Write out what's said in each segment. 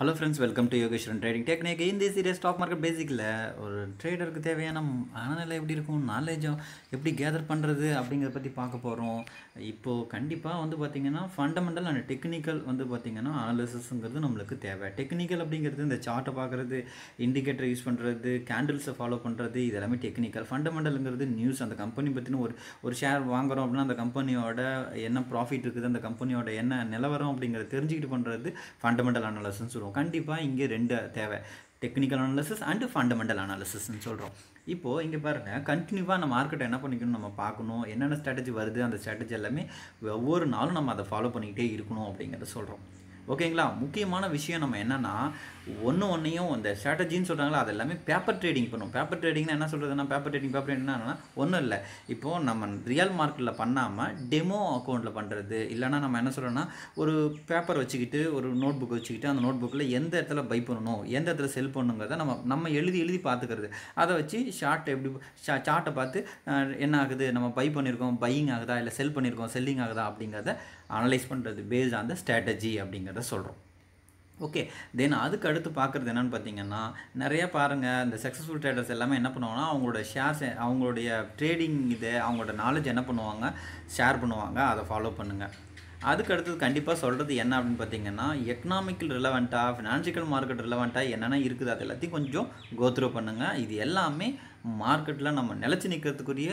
hello friends welcome to Yogeswaran trading technique இந்த series stock market பேசிக்கில் ஒரு ட்ரேடருக்கு தேவையான மனநிலை எப்படி இருக்கும் நாலேஜும் எப்படி கேதர் பண்ணுறது அப்படிங்கிறத பற்றி பார்க்க போகிறோம் இப்போது கண்டிப்பாக வந்து பார்த்திங்கன்னா ஃபண்டமெண்டல் அண்ட் டெக்னிக்கல் வந்து பார்த்திங்கன்னா அனாலிசிஸுங்கிறது நம்மளுக்கு தேவை டெக்னிக்கல் அப்படிங்கிறது இந்த சார்ட்டை பார்க்குறது இண்டிகேட்டர் யூஸ் பண்ணுறது கேண்டில்ஸை ஃபாலோ பண்ணுறது இதெல்லாமே டெக்னிக்கல் ஃபண்டமெண்டலுங்கிறது நியூஸ் அந்த கம்பெனி பற்றின ஒரு ஒரு ஷேர் வாங்குகிறோம் அப்படின்னா அந்த கம்பெனியோட என்ன ப்ராஃபிட் இருக்குது அந்த கம்பெனியோட என்ன நிலவரம் அப்படிங்கிறத தெரிஞ்சுக்கிட்டு பண்ணுறது ஃபண்டமெண்டல் அனாலிசிஸ் சொல்கிறோம் கண்டிப்பாக இங்கே ரெண்டு தேவை டெக்னிக்கல் அனாலிசிஸ் அண்டு ஃபண்டமெண்டல் அனாலிசிஸ்ன்னு சொல்கிறோம் இப்போது இங்கே பாருங்கள் கண்டினியூவாக நம்ம மார்க்கெட்டை என்ன பண்ணிக்கணும் நம்ம பார்க்கணும் என்னென்ன ஸ்ட்ராட்டஜி வருது அந்த ஸ்ட்ராட்டஜி எல்லாமே ஒவ்வொரு நாளும் நம்ம அதை ஃபாலோ பண்ணிக்கிட்டே இருக்கணும் அப்படிங்கிறத சொல்கிறோம் ஓகேங்களா முக்கியமான விஷயம் நம்ம என்னென்னா ஒன்று ஒன்றையும் அந்த ஸ்ட்ராட்டஜின்னு சொல்கிறாங்களா அது எல்லாமே பேப்பர் ட்ரேடிங் பண்ணும் பேப்பர் ட்ரேடிங்னா என்ன சொல்கிறதுனா பேப்பர் ட்ரேடிங் பேப்பர் என்னன்னா ஒன்றும் இல்லை இப்போது நம்ம ரியல் மார்க்கெட்டில் பண்ணாமல் டெமோ அக்கௌண்ட்டில் பண்ணுறது இல்லைனா நம்ம என்ன சொல்கிறோன்னா ஒரு பேப்பர் வச்சுக்கிட்டு ஒரு நோட் புக் வச்சுக்கிட்டு அந்த நோட் புக்கில் எந்த இடத்துல பை பண்ணணும் எந்த இடத்துல செல் பண்ணுங்கிறத நம்ம நம்ம எழுதி எழுதி பார்த்துக்கிறது அதை வச்சு ஷார்ட் எப்படி சார்ட்டை பார்த்து என்ன ஆகுது நம்ம பை பண்ணியிருக்கோம் பையிங் ஆகுதா இல்லை செல் பண்ணியிருக்கோம் செல்லிங் ஆகுதா அப்படிங்கிறத அனலைஸ் பண்ணுறது பேஸ்ட் ஆன் த ஸ்ட்ராட்டஜி அப்படிங்கிறத சொல்கிறோம் ஓகே தென் அதுக்கு அடுத்து பார்க்குறது என்னென்னு பார்த்தீங்கன்னா நிறையா பாருங்கள் இந்த சக்ஸஸ்ஃபுல் ட்ரேடர்ஸ் எல்லாமே என்ன பண்ணுவாங்கன்னா அவங்களோட ஷேர்ஸ் அவங்களுடைய ட்ரேடிங் இது அவங்களோட நாலேஜ் என்ன பண்ணுவாங்க ஷேர் பண்ணுவாங்க அதை ஃபாலோ பண்ணுங்கள் அதுக்கு அடுத்தது கண்டிப்பாக சொல்கிறது என்ன அப்படின்னு பார்த்தீங்கன்னா எக்கனாமிக்கல் ரிலவெண்ட்டாக ஃபினான்ஷியல் மார்க்கெட் ரிலவெண்ட்டாக என்னென்ன இருக்குது அது எல்லாத்தையும் கொஞ்சம் கோத்ரோ பண்ணுங்கள் இது எல்லாமே மார்க்கெட்டில் நம்ம நிலச்சி நிற்கிறதுக்குரிய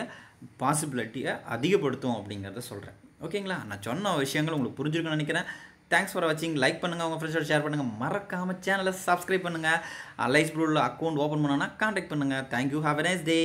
பாசிபிலிட்டியை அதிகப்படுத்தும் அப்படிங்கிறத சொல்கிறேன் ஓகேங்களா நான் சொன்ன விஷயங்கள் உங்களுக்கு புரிஞ்சிருக்குன்னு நினைக்கிறேன் தேங்க்ஸ் ஃபார் வாட்சிங் லைக் பண்ணுங்கள் உங்கள் ஃப்ரெண்ட்ஸோட ஷேர் பண்ணுங்கள் மறக்காமல் சேனலை சப்ஸ்கிரைப் பண்ணுங்கள் லைஸ் ப்ளூவில் அக்கௌண்ட் ஓப்பன் பண்ணோன்னா காண்டாக்ட் பண்ணுங்கள் thank you have a nice day